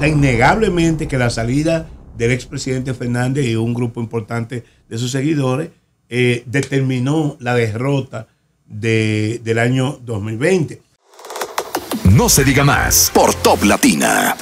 sea, innegablemente que la salida del expresidente Fernández y un grupo importante de sus seguidores eh, determinó la derrota del año 2020. No se diga más por Top Latina.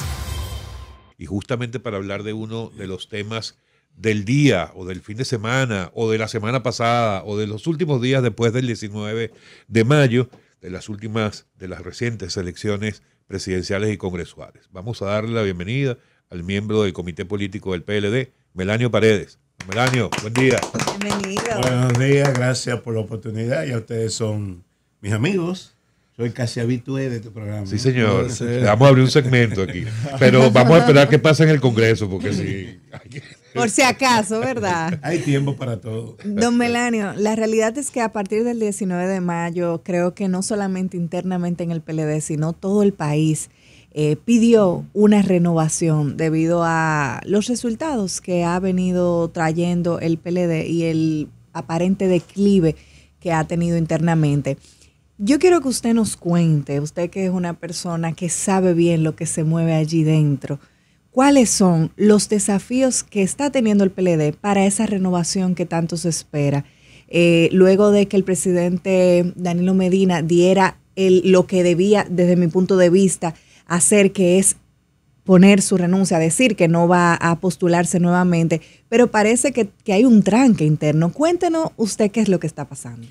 Y justamente para hablar de uno de los temas del día o del fin de semana o de la semana pasada o de los últimos días después del 19 de mayo, de las últimas, de las recientes elecciones presidenciales y congresuales. Vamos a darle la bienvenida al miembro del Comité Político del PLD, Melanio Paredes. Melanio, buen día. Bienvenido. Buenos días, gracias por la oportunidad. Ya ustedes son mis amigos. Soy casi habitué de tu este programa. Sí, señor. Vamos a abrir un segmento aquí. Pero vamos a esperar qué pasa en el Congreso, porque sí. Por si acaso, ¿verdad? Hay tiempo para todo. Don Melanio, la realidad es que a partir del 19 de mayo, creo que no solamente internamente en el PLD, sino todo el país eh, pidió una renovación debido a los resultados que ha venido trayendo el PLD y el aparente declive que ha tenido internamente. Yo quiero que usted nos cuente, usted que es una persona que sabe bien lo que se mueve allí dentro. ¿Cuáles son los desafíos que está teniendo el PLD para esa renovación que tanto se espera? Eh, luego de que el presidente Danilo Medina diera lo que debía, desde mi punto de vista, hacer, que es poner su renuncia, decir que no va a postularse nuevamente, pero parece que, hay un tranque interno. Cuéntenos usted qué es lo que está pasando.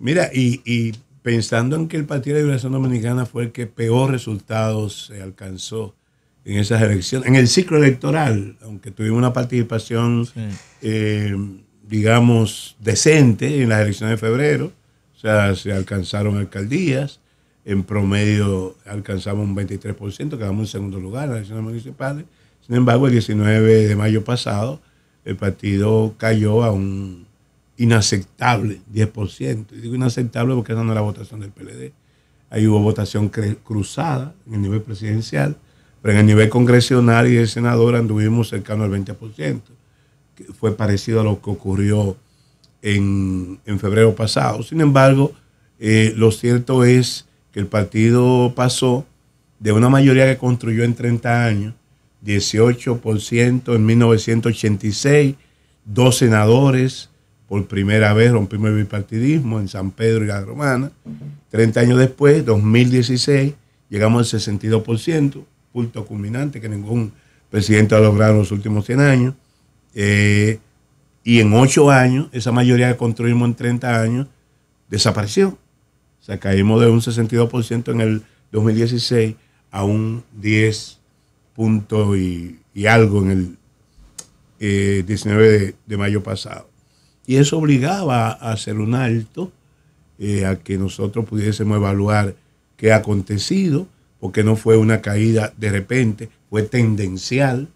Mira, y, pensando en que el Partido de Liberación Dominicana fue el que peor resultados se eh, alcanzó en esas elecciones, en el ciclo electoral, aunque tuvimos una participación, eh, digamos, decente en las elecciones de febrero, o sea, se alcanzaron alcaldías, en promedio alcanzamos un 23%, quedamos en segundo lugar en las elecciones municipales, sin embargo, el 19 de mayo pasado, el partido cayó a un inaceptable 10%, y digo inaceptable porque esa no era la votación del PLD, ahí hubo votación cruzada en el nivel presidencial, pero en el nivel congresional y de senador anduvimos cercano al 20%, que fue parecido a lo que ocurrió en, febrero pasado. Sin embargo, eh, lo cierto es que el partido pasó de una mayoría que construyó en 30 años, 18% en 1986, dos senadores, por primera vez rompimos el bipartidismo en San Pedro y la Romana. 30 años después, 2016, llegamos al 62% punto culminante que ningún presidente ha logrado en los últimos 100 años. Eh, y en 8 años, esa mayoría que construimos en 30 años desapareció. O sea, caímos de un 62% en el 2016 a un 10 punto y, algo en el eh, 19 de, mayo pasado. Y eso obligaba a hacer un alto, eh, a que nosotros pudiésemos evaluar qué ha acontecido, porque no fue una caída de repente, fue tendencial,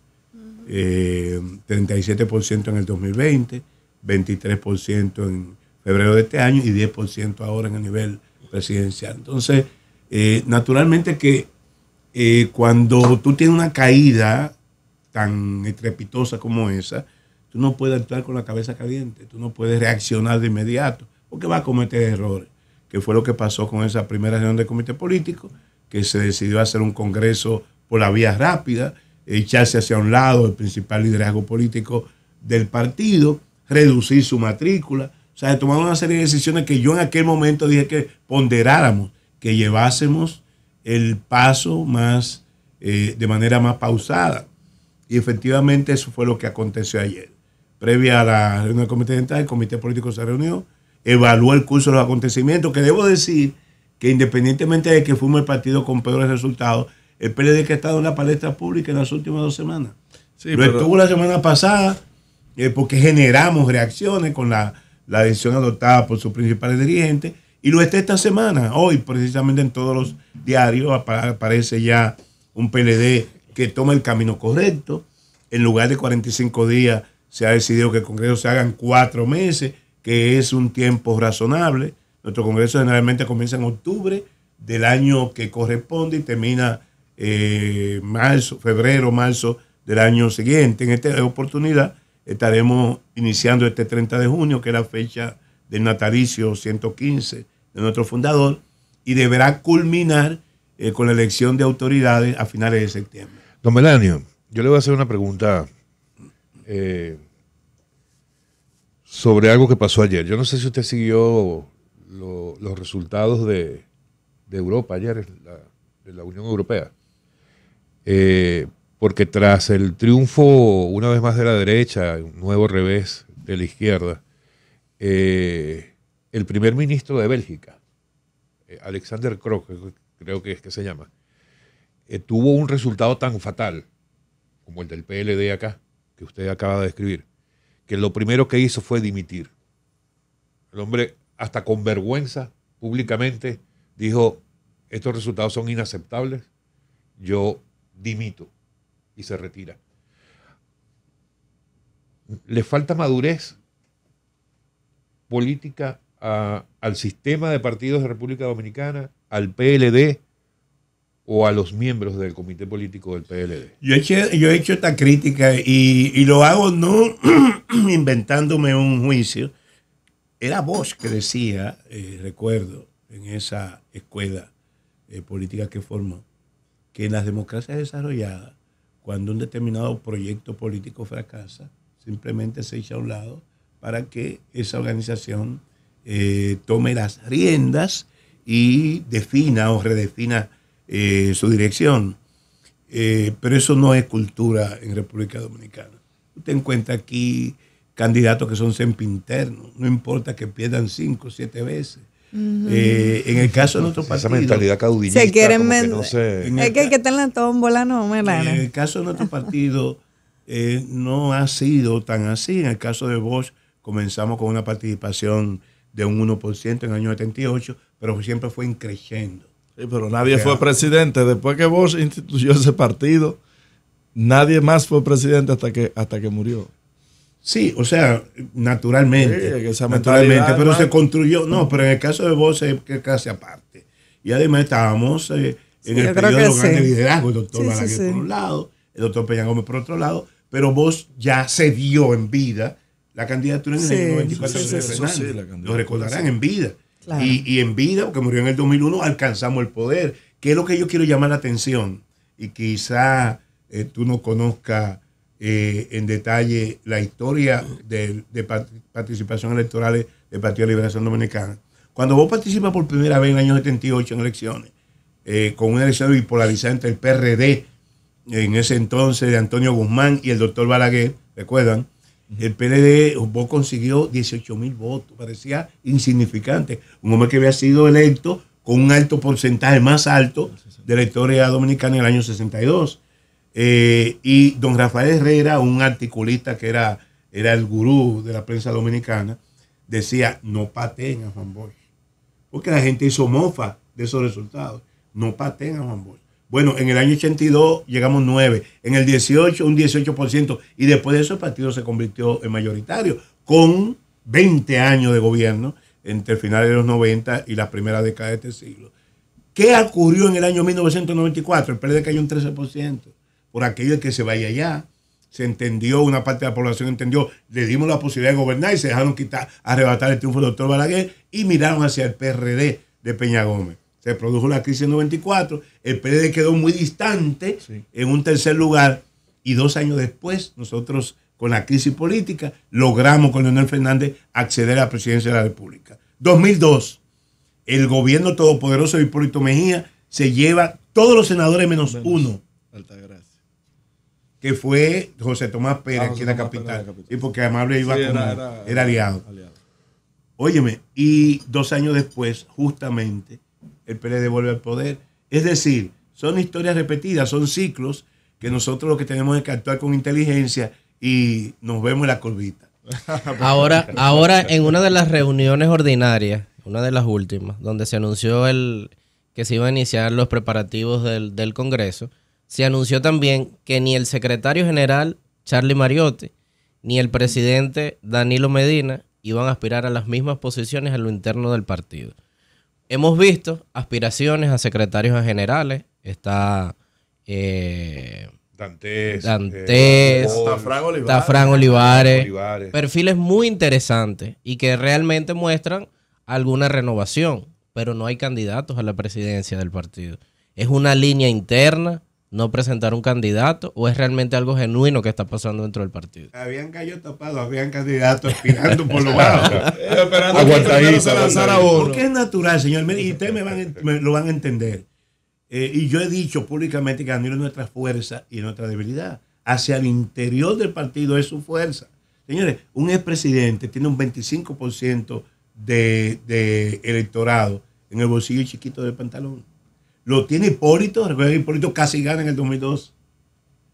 eh, 37% en el 2020, 23% en febrero de este año y 10% ahora en el nivel presidencial. Entonces, eh, naturalmente que eh, cuando tú tienes una caída tan estrepitosa como esa, tú no puedes actuar con la cabeza caliente, tú no puedes reaccionar de inmediato, porque vas a cometer errores, que fue lo que pasó con esa primera reunión del comité político, que se decidió hacer un Congreso por la vía rápida, echarse hacia un lado el principal liderazgo político del partido, reducir su matrícula. O sea, se tomaron una serie de decisiones que yo en aquel momento dije que ponderáramos, que llevásemos el paso más, eh, de manera más pausada. Y efectivamente eso fue lo que aconteció ayer. Previa a la reunión del Comité Central, el Comité Político se reunió, evaluó el curso de los acontecimientos, que debo decir que independientemente de que fuimos el partido con peores resultados, el PLD que ha estado en la palestra pública en las últimas dos semanas. Lo estuvo la semana pasada eh, porque generamos reacciones con la, la decisión adoptada por sus principales dirigentes y lo está esta semana, hoy precisamente en todos los diarios aparece ya un PLD que toma el camino correcto, en lugar de 45 días se ha decidido que el Congreso se hagan cuatro meses, que es un tiempo razonable, nuestro Congreso generalmente comienza en octubre del año que corresponde y termina eh, marzo, febrero, marzo del año siguiente. En esta oportunidad estaremos iniciando este 30 de junio, que es la fecha del natalicio 115 de nuestro fundador, y deberá culminar eh, con la elección de autoridades a finales de septiembre. Don Melanio, yo le voy a hacer una pregunta eh, sobre algo que pasó ayer. Yo no sé si usted siguió los resultados de, Europa ayer, de la Unión Europea. Eh, porque tras el triunfo una vez más de la derecha, un nuevo revés de la izquierda, eh, el primer ministro de Bélgica, eh, Alexander Kroc, creo que es que se llama, tuvo un resultado tan fatal como el del PLD acá, que usted acaba de describir, que lo primero que hizo fue dimitir. El hombre hasta con vergüenza públicamente dijo, estos resultados son inaceptables, yo dimito y se retira. ¿Le falta madurez política al sistema de partidos de República Dominicana, al PLD o a los miembros del comité político del PLD? Yo he hecho, yo he hecho esta crítica y lo hago no inventándome un juicio, era vos que decía, eh, recuerdo, en esa escuela eh, política que formó, que en las democracias desarrolladas, cuando un determinado proyecto político fracasa, simplemente se echa a un lado para que esa organización eh, tome las riendas y defina o redefina su dirección. pero eso no es cultura en República Dominicana. Usted encuentra aquí candidatos que son sempinternos, no importa que pierdan cinco o siete veces. Eh, en el caso de nuestro partido. Esa mentalidad caudillista. Se quieren en el Es que hay que estar en la tómbola no me En el caso de nuestro partido eh, no ha sido tan así. En el caso de Bosch comenzamos con una participación de un 1% en el año 78, pero siempre fue increciendo. Sí, pero nadie fue presidente. Después que Bosch instituyó ese partido, nadie más fue presidente hasta que, hasta que murió. Sí, o sea, naturalmente. naturalmente, pero se construyó. No, pero en el caso de vos es que casi aparte. Y además estábamos eh, en el periodo de liderazgo, el doctor Balaguer por un lado, el doctor Peña Gómez por otro lado, pero vos ya se dio en vida la candidatura en el 94 de Fernández. Lo recordarán en vida. Y, y en vida, porque murió en el 2001, alcanzamos el poder. ¿Qué es lo que yo quiero llamar la atención? Y quizá eh, tú no conozcas eh, en detalle la historia de, participación electoral del Partido de Liberación Dominicana. Cuando vos participas por primera vez en el año 78 en elecciones, eh, con una elección bipolarizada entre el PRD, en ese entonces de Antonio Guzmán y el doctor Balaguer, recuerdan, el PRD vos consiguió 18 mil votos, parecía insignificante. Un hombre que había sido electo con un alto porcentaje más alto de la historia dominicana en el año 62. Eh, y don Rafael Herrera, un articulista que era, era el gurú de la prensa dominicana, decía, no pateen a Juan Bosch. Porque la gente hizo mofa de esos resultados. No pateen a Juan Bosch. Bueno, en el año 82 llegamos 9, en el 18 un 18%, y después de eso el partido se convirtió en mayoritario, con 20 años de gobierno entre finales de los 90 y la primera década de este siglo. ¿Qué ocurrió en el año 1994? El PLD cayó un 13% por aquello que se vaya allá. Se entendió, una parte de la población entendió, le dimos la posibilidad de gobernar y se dejaron quitar, arrebatar el triunfo del doctor Balaguer y miraron hacia el PRD de Peña Gómez. Se produjo la crisis en 94, el PRD quedó muy distante en un tercer lugar y dos años después nosotros con la crisis política logramos con Leonel Fernández acceder a la presidencia de la República. 2002, el gobierno todopoderoso de Hipólito Mejía se lleva todos los senadores menos, uno que fue José Tomás Pérez que ah, aquí la capital, Y porque Amable iba como era, aliado. Óyeme, y dos años después, justamente, el PLD vuelve al poder. Es decir, son historias repetidas, son ciclos que nosotros lo que tenemos es que actuar con inteligencia y nos vemos en la colvita. ahora, ahora, en una de las reuniones ordinarias, una de las últimas, donde se anunció el que se iban a iniciar los preparativos del Congreso, se anunció también que ni el secretario general Charlie Mariotti ni el presidente Danilo Medina iban a aspirar a las mismas posiciones a lo interno del partido. Hemos visto aspiraciones a secretarios a generales. Está eh, eh, está Fran Olivares, Olivares, Perfiles muy interesantes y que realmente muestran alguna renovación, pero no hay candidatos a la presidencia del partido. Es una línea interna no presentar un candidato o es realmente algo genuino que está pasando dentro del partido? Habían gallos tapados, habían candidatos aspirando por los lados. esperando que se lanzara Porque es natural, señor. Y ustedes me lo van a entender. Eh, y yo he dicho públicamente que admiro nuestra fuerza y nuestra debilidad. Hacia el interior del partido es su fuerza. Señores, un expresidente tiene un 25% de, de electorado en el bolsillo chiquito del pantalón lo tiene Hipólito. Recuerda Hipólito casi gana en el 2002.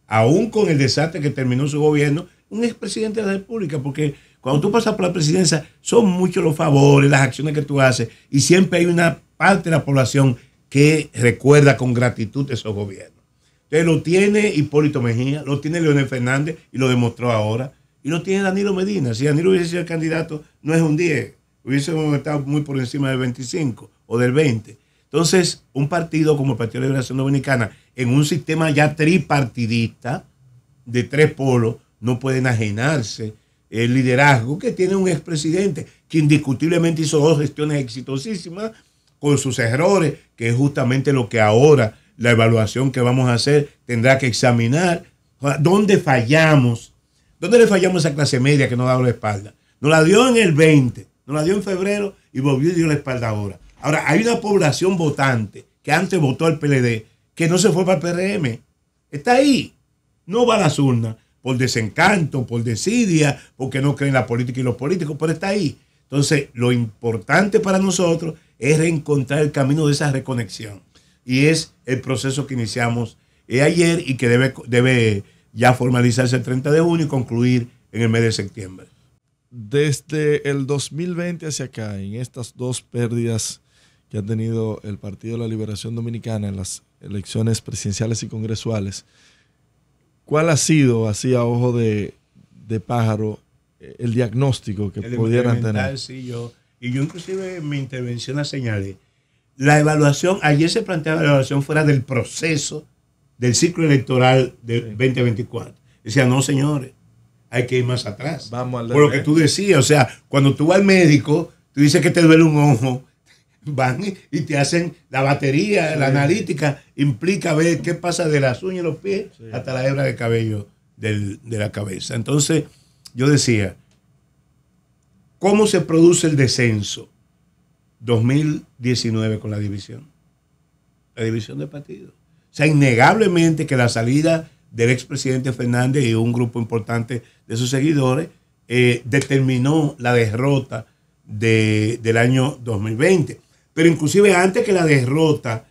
Aún con el desastre que terminó su gobierno, un expresidente de la República, porque cuando tú pasas por la presidencia, son muchos los favores, las acciones que tú haces, y siempre hay una parte de la población que recuerda con gratitud esos gobiernos. Entonces lo tiene Hipólito Mejía, lo tiene Leonel Fernández, y lo demostró ahora, y lo tiene Danilo Medina. Si Danilo hubiese sido el candidato, no es un 10, hubiésemos estado muy por encima del 25 o del 20 entonces, un partido como el Partido de Liberación Dominicana, en un sistema ya tripartidista, de tres polos, no pueden ajenarse el liderazgo que tiene un expresidente que indiscutiblemente hizo dos gestiones exitosísimas con sus errores, que es justamente lo que ahora la evaluación que vamos a hacer tendrá que examinar. ¿Dónde fallamos? ¿Dónde le fallamos a esa clase media que nos dado la espalda? Nos la dio en el 20, nos la dio en febrero y volvió y dio la espalda ahora. Ahora, hay una población votante que antes votó al PLD, que no se fue para el PRM. Está ahí. No va a las urnas por desencanto, por desidia, porque no creen la política y los políticos, pero está ahí. Entonces, lo importante para nosotros es reencontrar el camino de esa reconexión. Y es el proceso que iniciamos eh, ayer y que debe, debe ya formalizarse el 30 de junio y concluir en el mes de septiembre. Desde el 2020 hacia acá, en estas dos pérdidas que ha tenido el Partido de la Liberación Dominicana en las elecciones presidenciales y congresuales, ¿cuál ha sido, así a ojo de, pájaro, eh, el diagnóstico que pudieran tener? Sí, yo, y yo inclusive en mi intervención la señalé. La evaluación, ayer se planteaba la evaluación fuera del proceso del ciclo electoral de 2024. Decía, no señores, hay que ir más atrás. Vamos Por lo que tú decías, o sea, cuando tú vas al médico, tú dices que te duele un ojo van y te hacen la batería, la analítica, implica ver qué pasa de las uñas y los pies hasta la hebra de cabello de la cabeza. Entonces, yo decía, ¿cómo se produce el descenso 2019 con la división? La división de partido. O sea, innegablemente que la salida del expresidente Fernández y un grupo importante de sus seguidores eh, determinó la derrota del año 2020 pero inclusive antes que la derrota,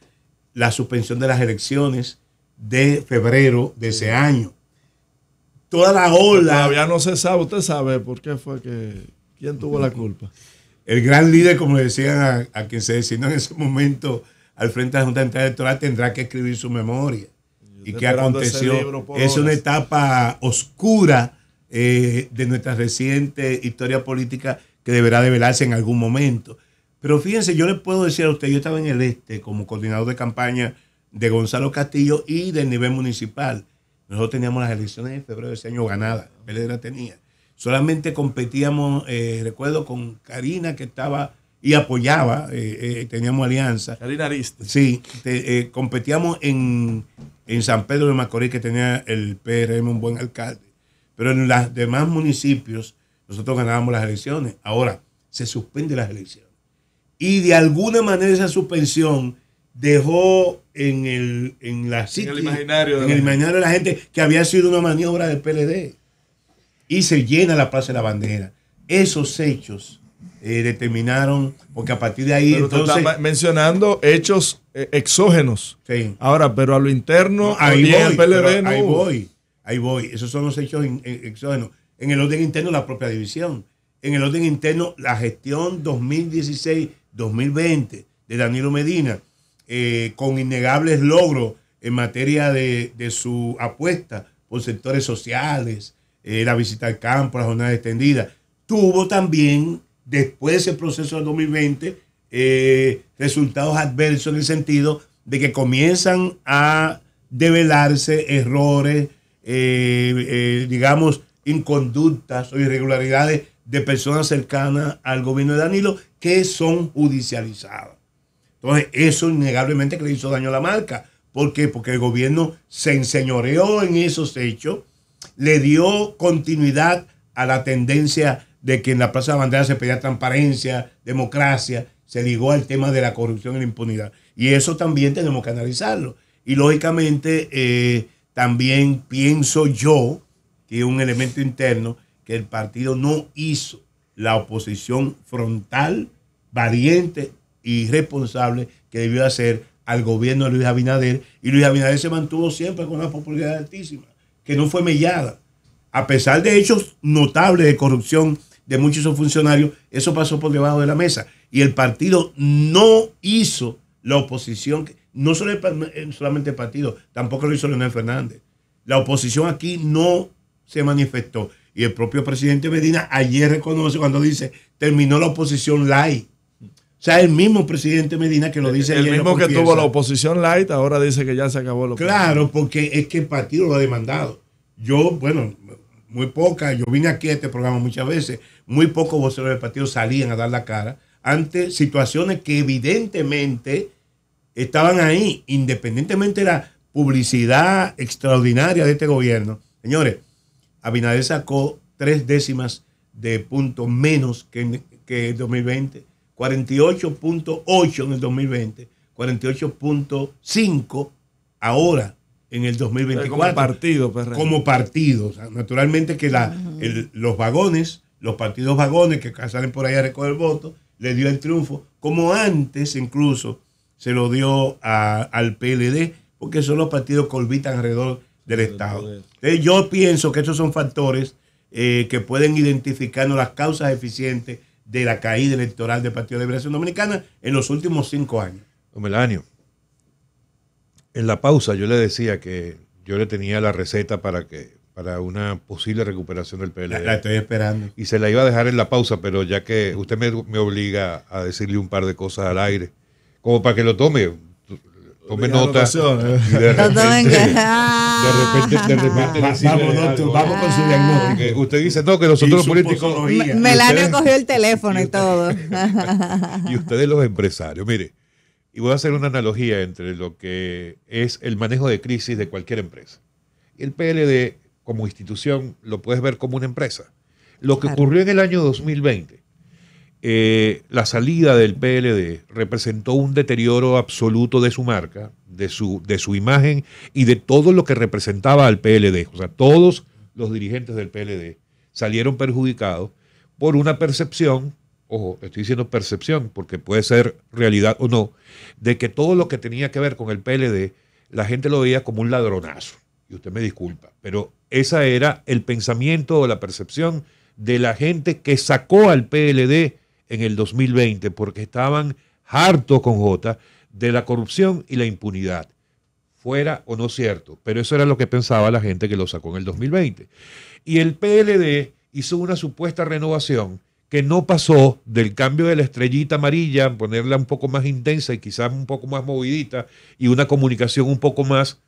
la suspensión de las elecciones de febrero de ese año. Toda la ola. Todavía no se sabe, usted sabe por qué fue que. ¿Quién tuvo la culpa? El gran líder, como decían a, quien se designó en ese momento al frente de la Junta Electoral, tendrá que escribir su memoria. ¿Y, qué aconteció? Es una etapa oscura eh, de nuestra reciente historia política que deberá develarse en algún momento. Pero fíjense, yo le puedo decir a usted, yo estaba en el este como coordinador de campaña de Gonzalo Castillo y del nivel municipal. Nosotros teníamos las elecciones en febrero de ese año ganadas, la tenía. Solamente competíamos, eh, recuerdo, con Karina que estaba y apoyaba, eh, eh, teníamos alianza. Karina Arista. Sí, competíamos en, en, San Pedro de Macorís que tenía el PRM un buen alcalde. Pero en los demás municipios nosotros ganábamos las elecciones. Ahora se suspende las elecciones y de alguna manera esa suspensión dejó en el, la el imaginario, de la gente que había sido una maniobra del PLD. Y se llena la Plaza de la Bandera. Esos hechos eh, determinaron, porque a partir de ahí... Pero entonces, mencionando hechos eh, exógenos. Sí. Ahora, pero a lo interno, ahí, voy, ahí voy, ahí voy. Esos son los hechos eh, exógenos. En el orden interno, la propia división. En el orden interno, la gestión 2016 2020 de Danilo Medina, eh, con innegables logros en materia de, su apuesta por sectores sociales, eh, la visita al campo, la jornada extendida, tuvo también, después de ese proceso del 2020, eh, resultados adversos en el sentido de que comienzan a develarse errores, digamos, inconductas o irregularidades de personas cercanas al gobierno de Danilo que son judicializadas. Entonces, eso innegablemente que le hizo daño a la marca. ¿Por qué? Porque el gobierno se enseñoreó en esos hechos, le dio continuidad a la tendencia de que en la Plaza de Bandera se pedía transparencia, democracia, se ligó al tema de la corrupción y la impunidad. Y eso también tenemos que analizarlo. Y lógicamente, eh, también pienso yo que un elemento interno que el partido no hizo la oposición frontal valiente y responsable que debió hacer al gobierno de Luis Abinader. Y Luis Abinader se mantuvo siempre con una popularidad altísima, que no fue mellada. A pesar de hechos notables de corrupción de muchos de funcionarios, eso pasó por debajo de la mesa. Y el partido no hizo la oposición, no eh, solamente el partido, tampoco lo hizo Leonel Fernández. La oposición aquí no se manifestó. Y el propio presidente Medina ayer reconoce cuando dice, terminó la oposición light o sea, el mismo presidente Medina que lo dice El, el mismo que tuvo la oposición light ahora dice que ya se acabó lo Claro, porque es que el partido lo ha demandado. Yo, bueno, muy poca, yo vine aquí a este programa muchas veces, muy pocos voceros del partido salían a dar la cara ante situaciones que evidentemente estaban ahí, independientemente de la publicidad extraordinaria de este gobierno. Señores, Abinader sacó tres décimas de puntos menos que, que 2020 48.8 en el 2020, 48.5 ahora en el 2024. Como partido, pues, Como partido. naturalmente que la, los vagones, los partidos vagones que salen por ahí a recoger voto le dio el triunfo, como antes incluso se lo dio a, al PLD, porque son los partidos que orbitan alrededor del Estado. yo pienso que esos son factores eh, que pueden identificarnos las causas eficientes de la caída electoral del Partido de Liberación Dominicana en los últimos cinco años. Don Melanio, en la pausa yo le decía que yo le tenía la receta para que para una posible recuperación del PLD. La, estoy esperando. Y se la iba a dejar en la pausa, pero ya que usted me, me obliga a decirle un par de cosas al aire, como para que lo tome, Tome nota. Eh. de ah. repente, de repente, de repente vamos, con su diagnóstico. Usted dice, no, que nosotros los políticos. Melania cogió el teléfono y, todo. y ustedes los empresarios, mire, y voy a hacer una analogía entre lo que es el manejo de crisis de cualquier empresa. El PLD como institución lo puedes ver como una empresa. Lo que ocurrió en el año 2020 eh, la salida del PLD representó un deterioro absoluto de su marca, de su, de su imagen y de todo lo que representaba al PLD. O sea, todos los dirigentes del PLD salieron perjudicados por una percepción, ojo, estoy diciendo percepción porque puede ser realidad o no, de que todo lo que tenía que ver con el PLD, la gente lo veía como un ladronazo. Y usted me disculpa, pero esa era el pensamiento o la percepción de la gente que sacó al PLD en el 2020 porque estaban hartos con J de la corrupción y la impunidad. Fuera o no cierto, pero eso era lo que pensaba la gente que lo sacó en el 2020. Y el PLD hizo una supuesta renovación que no pasó del cambio de la estrellita amarilla, ponerla un poco más intensa y quizás un poco más movidita y una comunicación un poco más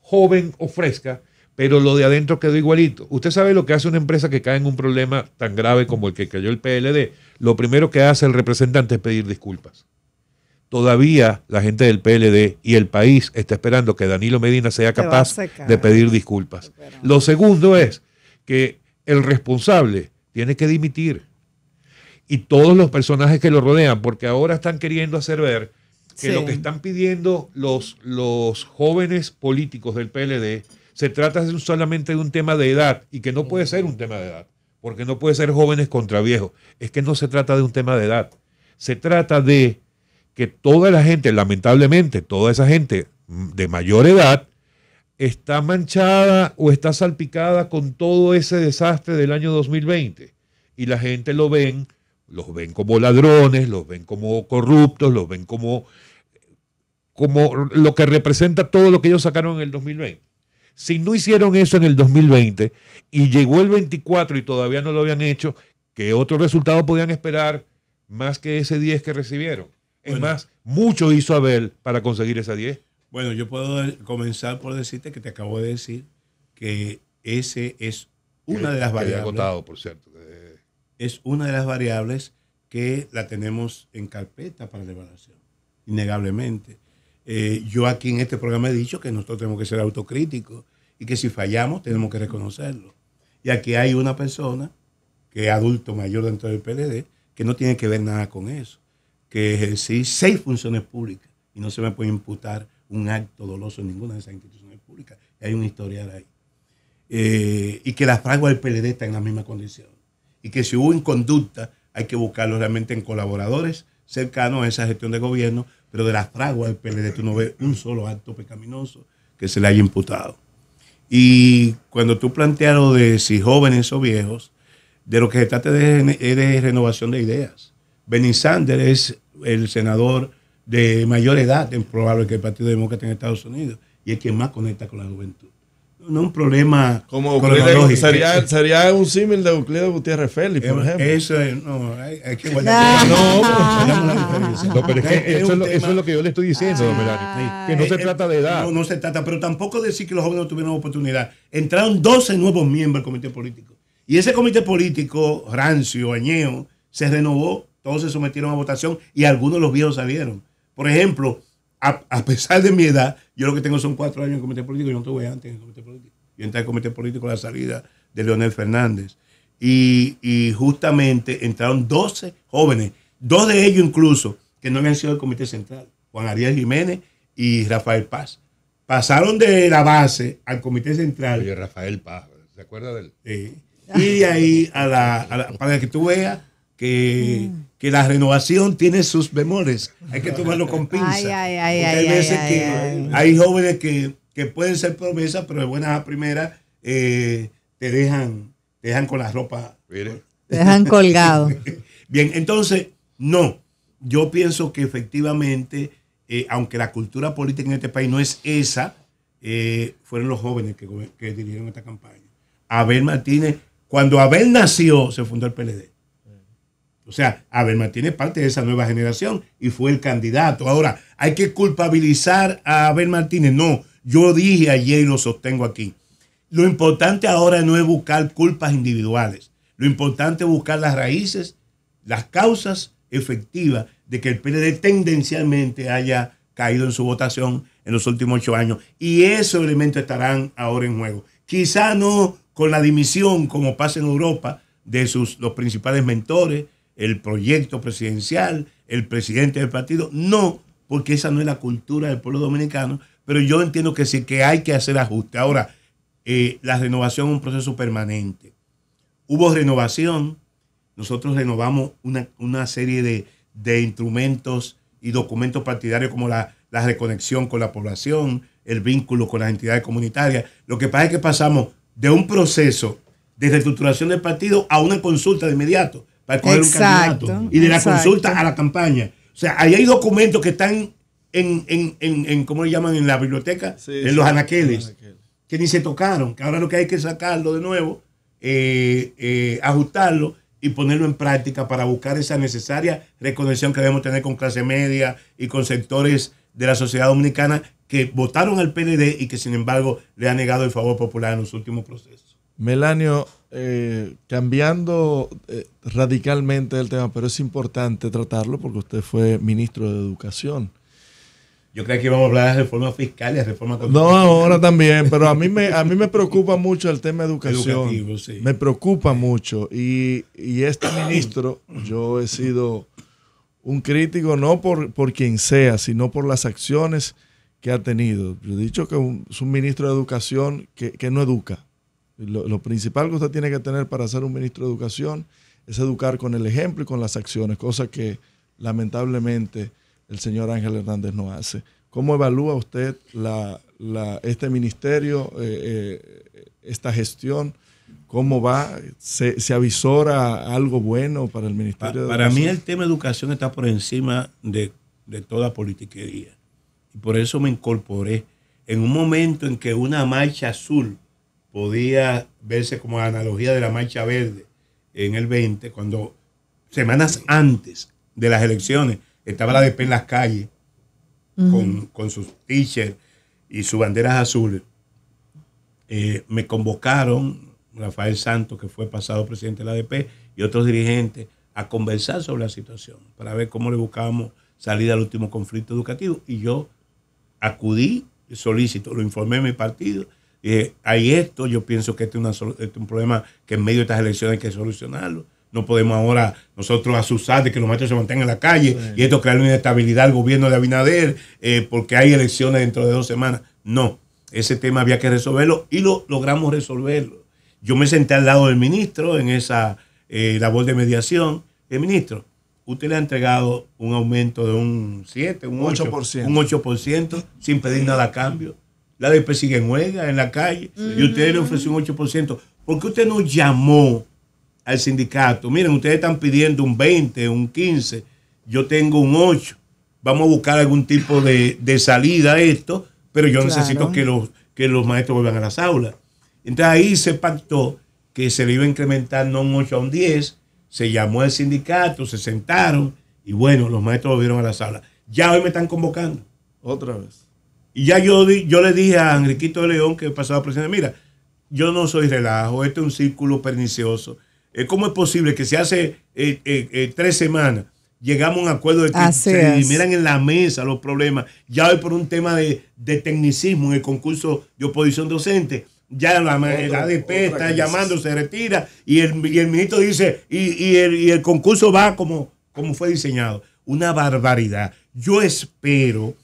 joven o fresca, pero lo de adentro quedó igualito. Usted sabe lo que hace una empresa que cae en un problema tan grave como el que cayó el PLD. Lo primero que hace el representante es pedir disculpas. Todavía la gente del PLD y el país está esperando que Danilo Medina sea capaz de pedir disculpas. Lo segundo es que el responsable tiene que dimitir y todos los personajes que lo rodean, porque ahora están queriendo hacer ver que lo que están pidiendo los, los jóvenes políticos del PLD se trata solamente de un tema de edad y que no puede ser un tema de edad, porque no puede ser jóvenes contra viejos. Es que no se trata de un tema de edad. Se trata de que toda la gente, lamentablemente, toda esa gente de mayor edad, está manchada o está salpicada con todo ese desastre del año 2020. Y la gente lo ven, los ven como ladrones, los ven como corruptos, los ven como, como lo que representa todo lo que ellos sacaron en el 2020. Si no hicieron eso en el 2020 y llegó el 24 y todavía no lo habían hecho, ¿qué otro resultado podían esperar más que ese 10 que recibieron? Es más, mucho hizo Abel para conseguir esa 10. Bueno, yo puedo comenzar por decirte que te acabo de decir que ese es una de las variables. Agotado, por cierto. Es una de las variables que la tenemos en carpeta para la evaluación, innegablemente. Eh, yo aquí en este programa he dicho que nosotros tenemos que ser autocríticos y que si fallamos tenemos que reconocerlo. Y aquí hay una persona que es adulto mayor dentro del PLD que no tiene que ver nada con eso, que ejercí seis funciones públicas y no se me puede imputar un acto doloso en ninguna de esas instituciones públicas. Hay un historial ahí. Eh, y que la fragua del PLD está en la misma condición. Y que si hubo inconducta, hay que buscarlo realmente en colaboradores cercanos a esa gestión de gobierno pero de la fragua del PLD tú no ves un solo acto pecaminoso que se le haya imputado. Y cuando tú planteas lo de si jóvenes o viejos, de lo que se trata de, es de renovación de ideas. Benny Sanders es el senador de mayor edad, en probable que el Partido Demócrata en Estados Unidos, y es quien más conecta con la juventud no un problema como sería, sería un símil de Euclides Gutiérrez Félix, por eh, ejemplo. Eso eh, no, no, pues, es eso, es lo, que yo le estoy diciendo, que no se trata de edad. No, no se trata, pero tampoco decir que los jóvenes no tuvieron oportunidad. Entraron 12 nuevos miembros del comité político. Y ese comité político, rancio, añeo, se renovó, todos se sometieron a votación y algunos de los viejos salieron. Por ejemplo, a, pesar de mi edad, yo lo que tengo son cuatro años en el comité político, yo no tuve antes en el comité político. Yo entré al comité político a la salida de Leonel Fernández. Y, justamente entraron 12 jóvenes, dos de ellos incluso, que no habían sido del comité central, Juan Ariel Jiménez y Rafael Paz. Pasaron de la base al comité central. Oye, Rafael Paz, ¿se acuerda de él? Sí. Y de ahí a la, a la para que tú veas que, mm. que la renovación tiene sus memores. Hay que tomarlo con pinza. hay jóvenes que, pueden ser promesas, pero de buenas a primeras eh, te, dejan, dejan con la ropa. Te dejan colgado. Bien, entonces, no. Yo pienso que efectivamente, eh, aunque la cultura política en este país no es esa, eh, fueron los jóvenes que, que dirigieron esta campaña. Abel Martínez, cuando Abel nació, se fundó el PLD. O sea, Abel tiene parte de esa nueva generación y fue el candidato. Ahora, ¿hay que culpabilizar a Abel Martínez? No, yo dije ayer y lo sostengo aquí. Lo importante ahora no es buscar culpas individuales. Lo importante es buscar las raíces, las causas efectivas de que el PLD tendencialmente haya caído en su votación en los últimos ocho años. Y esos elementos estarán ahora en juego. Quizá no con la dimisión, como pasa en Europa, de sus, los principales mentores, el proyecto presidencial, el presidente del partido. No, porque esa no es la cultura del pueblo dominicano, pero yo entiendo que sí que hay que hacer ajuste. Ahora, eh, la renovación es un proceso permanente. Hubo renovación, nosotros renovamos una, serie de, instrumentos y documentos partidarios como la, la reconexión con la población, el vínculo con las entidades comunitarias. Lo que pasa es que pasamos de un proceso de reestructuración del partido a una consulta de inmediato para escoger exacto, un candidato. Y de la consulta a la campaña. O sea, ahí hay documentos que están en, en, ¿cómo le llaman? En la biblioteca, en los anaqueles, que ni se tocaron, que ahora lo que hay que sacarlo de nuevo, eh, eh, ajustarlo y ponerlo en práctica para buscar esa necesaria reconexión que debemos tener con clase media y con sectores de la sociedad dominicana que votaron al PLD y que sin embargo le han negado el favor popular en los últimos procesos. Melanio, eh, cambiando eh, radicalmente el tema, pero es importante tratarlo porque usted fue ministro de Educación. Yo creo que íbamos a hablar de reforma fiscal y reforma No, ahora también, pero a mí me, a mí me preocupa mucho el tema de educación. Me preocupa mucho. Y, este ministro, yo he sido un crítico no por, por quien sea, sino por las acciones que ha tenido. Yo he dicho que es un ministro de educación que no educa. Lo, principal que usted tiene que tener para ser un ministro de educación es educar con el ejemplo y con las acciones, cosa que lamentablemente el señor Ángel Hernández no hace. ¿Cómo evalúa usted este ministerio, eh, eh, esta gestión? ¿Cómo va? ¿Se, avisora algo bueno para el Ministerio para, de Educación? Para mí el tema educación está por encima de, toda politiquería. Y por eso me incorporé en un momento en que una marcha azul podía verse como la analogía de la marcha verde en el 20, cuando semanas antes de las elecciones estaba la ADP en las calles con, sus t-shirts y sus banderas azules. Eh, me convocaron Rafael Santos, que fue pasado presidente de la ADP, y otros dirigentes a conversar sobre la situación, para ver cómo le buscábamos salida al último conflicto educativo. Y yo acudí, solicito, lo informé en mi partido eh, hay esto, yo pienso que este, este es, un problema que en medio de estas elecciones hay que solucionarlo. No podemos ahora nosotros asusar de que los maestros se mantengan en la calle y esto crear una inestabilidad al gobierno de Abinader eh, porque hay elecciones dentro de dos semanas. No, ese tema había que resolverlo y lo logramos resolverlo. Yo me senté al lado del ministro en esa eh, labor de mediación. El ministro, usted le ha entregado un aumento de un 7, un 8%. un 8% sin pedir nada a cambio la sigue en huelga, en la calle, y usted le ofreció un 8%. ¿Por qué usted no llamó al sindicato? Miren, ustedes están pidiendo un 20, un 15, yo tengo un 8. Vamos a buscar algún tipo de, salida a esto, pero yo necesito que los, que los maestros vuelvan a las aulas. Entonces ahí se pactó que se le iba a incrementar un 8 a un 10, se llamó al sindicato, se sentaron y bueno, los maestros volvieron a las aulas. Ya hoy me están convocando. Otra vez. Y ya yo, yo le dije a Enriquito de León, que pasaba presidente, mira, yo no soy relajo, este es un círculo pernicioso. Eh, ¿Cómo es posible que si hace eh, eh, tres semanas llegamos a un acuerdo de que se miran en la mesa los problemas? Ya hoy por un tema de, tecnicismo en el concurso de oposición docente, ya la, ADP está llamando, se retira y el, ministro dice, y, el, concurso va como, como fue diseñado. Una barbaridad. Yo espero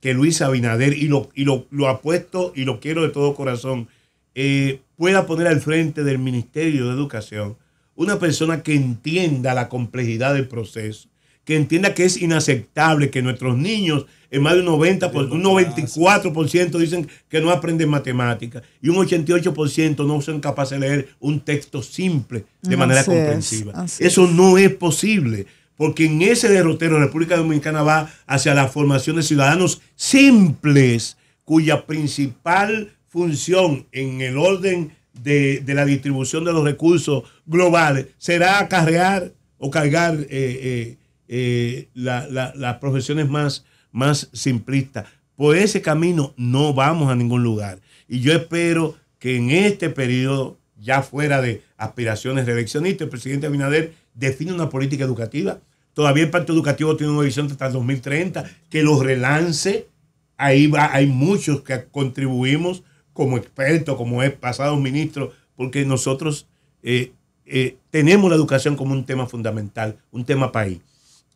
que Luis Abinader, y lo, lo, apuesto y lo quiero de todo corazón, eh, pueda poner al frente del Ministerio de Educación una persona que entienda la complejidad del proceso, que entienda que es inaceptable que nuestros niños, en más de un 90%, por, un 94% dicen que no aprenden matemáticas y un 88% no son capaces de leer un texto simple de manera comprensiva. Eso no es posible porque en ese derrotero la República Dominicana va hacia la formación de ciudadanos simples, cuya principal función en el orden de, la distribución de los recursos globales será acarrear o cargar eh, eh, eh, las profesiones más, más simplistas. Por ese camino no vamos a ningún lugar. Y yo espero que en este periodo, ya fuera de aspiraciones reeleccionistas, el presidente Abinader define una política educativa Todavía el pacto educativo tiene una visión hasta el 2030, que los relance. Ahí va, hay muchos que contribuimos como expertos, como pasados ministros, porque nosotros eh, eh, tenemos la educación como un tema fundamental, un tema país.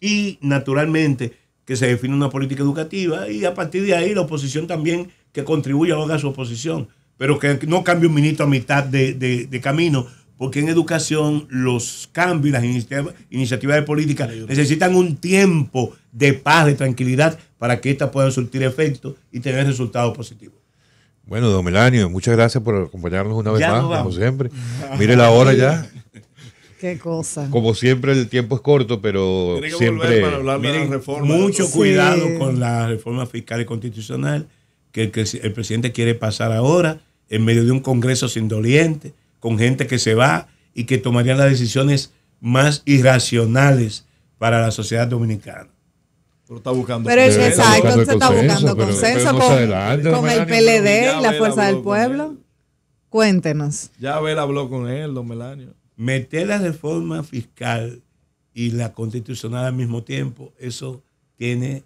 Y naturalmente que se define una política educativa y a partir de ahí la oposición también que contribuya o haga su oposición, pero que no cambie un ministro a mitad de, de camino, porque en educación los cambios y las iniciativas, de política necesitan un tiempo de paz, de tranquilidad, para que éstas puedan surtir efecto y tener resultados positivos. Bueno, don Melanio, muchas gracias por acompañarnos una vez más, como siempre. Mire la hora ya. Qué cosa. Como siempre, el tiempo es corto, pero que siempre. la reforma, mucho cuidado con la reforma fiscal y constitucional que el, que el presidente quiere pasar ahora en medio de un Congreso sin doliente con gente que se va y que tomaría las decisiones más irracionales para la sociedad dominicana. Pero está buscando es exacto, está buscando consenso con, el PLD y la Fuerza del Pueblo. Cuéntenos. Ya Abel habló con él, don Melanio. Meter la reforma fiscal y la constitucional al mismo tiempo, eso tiene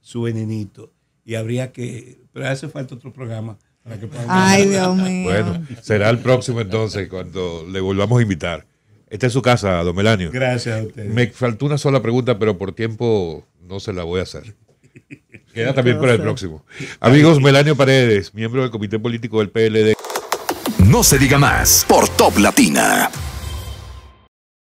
su venenito. Y habría que, pero hace falta otro programa Ay, Dios mío. Bueno, será el próximo entonces cuando le volvamos a invitar. Esta es su casa, don Melanio. Gracias a Me faltó una sola pregunta, pero por tiempo no se la voy a hacer. Queda también para el próximo. Amigos, Melanio Paredes, miembro del Comité Político del PLD. No se diga más por Top Latina.